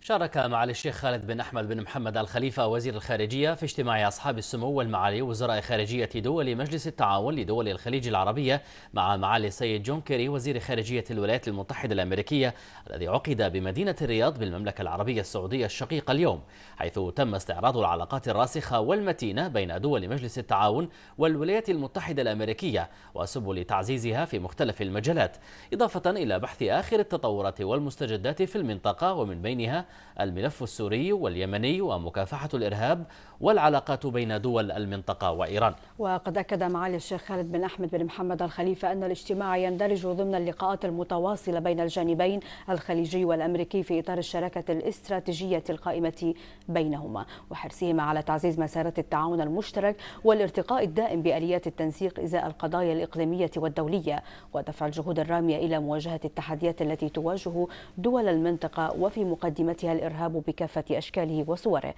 شارك معالي الشيخ خالد بن أحمد بن محمد الخليفة وزير الخارجية في اجتماع أصحاب السمو والمعالي وزراء خارجية دول مجلس التعاون لدول الخليج العربية مع معالي السيد جون كيري وزير خارجية الولايات المتحدة الأمريكية الذي عقد بمدينة الرياض بالمملكة العربية السعودية الشقيقة اليوم حيث تم استعراض العلاقات الراسخة والمتينة بين دول مجلس التعاون والولايات المتحدة الأمريكية وسبل تعزيزها في مختلف المجالات إضافة إلى بحث آخر التطورات والمستجدات في المنطقة ومن بينها الملف السوري واليمني ومكافحة الإرهاب والعلاقات بين دول المنطقة وإيران وقد أكد معالي الشيخ خالد بن أحمد بن محمد الخليفة أن الاجتماع يندرج ضمن اللقاءات المتواصلة بين الجانبين الخليجي والأمريكي في إطار الشراكة الاستراتيجية القائمة بينهما وحرصهما على تعزيز مسارات التعاون المشترك والارتقاء الدائم بآليات التنسيق إزاء القضايا الإقليمية والدولية ودفع الجهود الرامية إلى مواجهة التحديات التي تواجه دول المنطقة وفي مقدمة محاولتها الإرهاب بكافة أشكاله وصوره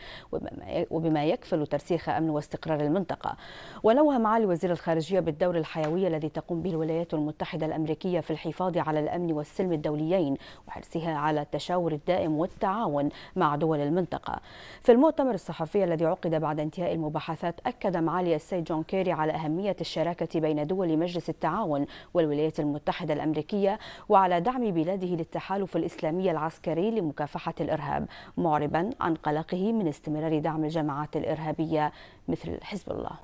وبما يكفل ترسيخ أمن واستقرار المنطقة ولوها معالي وزير الخارجية بالدور الحيوي الذي تقوم به الولايات المتحدة الأمريكية في الحفاظ على الأمن والسلم الدوليين وحرصها على التشاور الدائم والتعاون مع دول المنطقة في المؤتمر الصحفي الذي عقد بعد انتهاء المباحثات أكد معالي السيد جون كيري على أهمية الشراكة بين دول مجلس التعاون والولايات المتحدة الأمريكية وعلى دعم بلاده للتحالف الإسلامي العسكري لمكافحة الإرهاب معربا عن قلقه من استمرار دعم الجماعات الإرهابية مثل حزب الله